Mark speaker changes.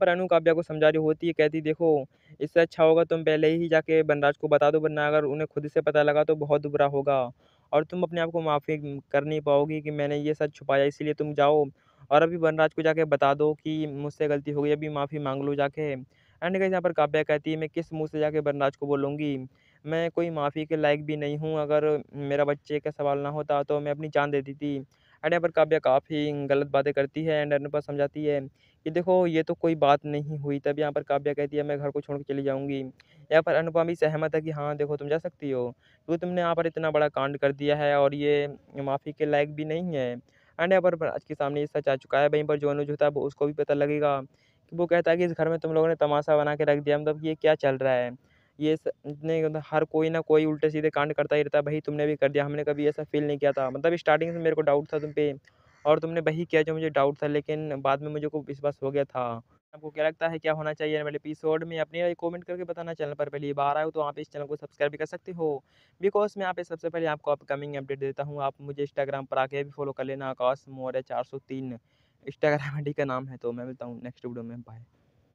Speaker 1: पर अनु काव्या को समझा रही होती है कहती देखो इससे अच्छा होगा तुम पहले ही जाके बनराज को बता दो वरना अगर उन्हें खुद से पता लगा तो बहुत बुरा होगा और तुम अपने आप को माफ़ी कर नहीं पाओगी कि मैंने ये सच छुपाया इसीलिए तुम जाओ और अभी वनराज को जाके बता दो कि मुझसे गलती हो गई अभी माफ़ी मांग लो जाके एंड कहीं यहाँ पर काव्या कहती है मैं किस मुँह से जाके वनराज को बोलूँगी मैं कोई माफ़ी के लायक भी नहीं हूँ अगर मेरा बच्चे का सवाल ना होता तो मैं अपनी जान देती थी एंड यहाँ पर काव्या काफ़ी गलत बातें करती है एंड अनुपा समझाती है कि देखो ये तो कोई बात नहीं हुई तब यहाँ पर काव्या कहती है मैं घर को छोड़ के चली जाऊँगी यहाँ पर अनुपा भी सहमत है कि हाँ देखो तुम जा सकती हो क्योंकि तुमने यहाँ पर इतना बड़ा कांड कर दिया है और ये माफ़ी के लायक भी नहीं है एंड यहाँ पर आज के सामने ये सच आ चुका है वहीं पर जो अनुज होता है उसको भी पता लगेगा कि वो कहता है कि इस घर में तुम लोगों ने तमाशा बना के रख दिया मतलब ये क्या चल रहा है ये इतने मतलब हर कोई ना कोई उल्टे सीधे कांड करता ही रहता है भाई तुमने भी कर दिया हमने कभी ऐसा फील नहीं किया था मतलब स्टार्टिंग से मेरे को डाउट था तुम पे और तुमने वही किया जो मुझे डाउट था लेकिन बाद में मुझे को विश्वास हो गया था आपको क्या लगता है क्या होना चाहिए मेरे एपिसोड में अपने कमेंट करके बताना चैनल पर पहली बार आए हो तो आप इस चैनल को सब्सक्राइब भी कर सकते हो बिकॉज मैं यहाँ पे सबसे पहले आपको अपकमिंग अपडेट देता हूँ आप मुझे इंस्टाग्राम पर आके भी फॉलो कर लेना आकाश मोर्य चार सौ तीन इंस्टाग्राम आई डी का नाम है तो मैं मिलता हूँ नेक्स्ट वीडियो में बाय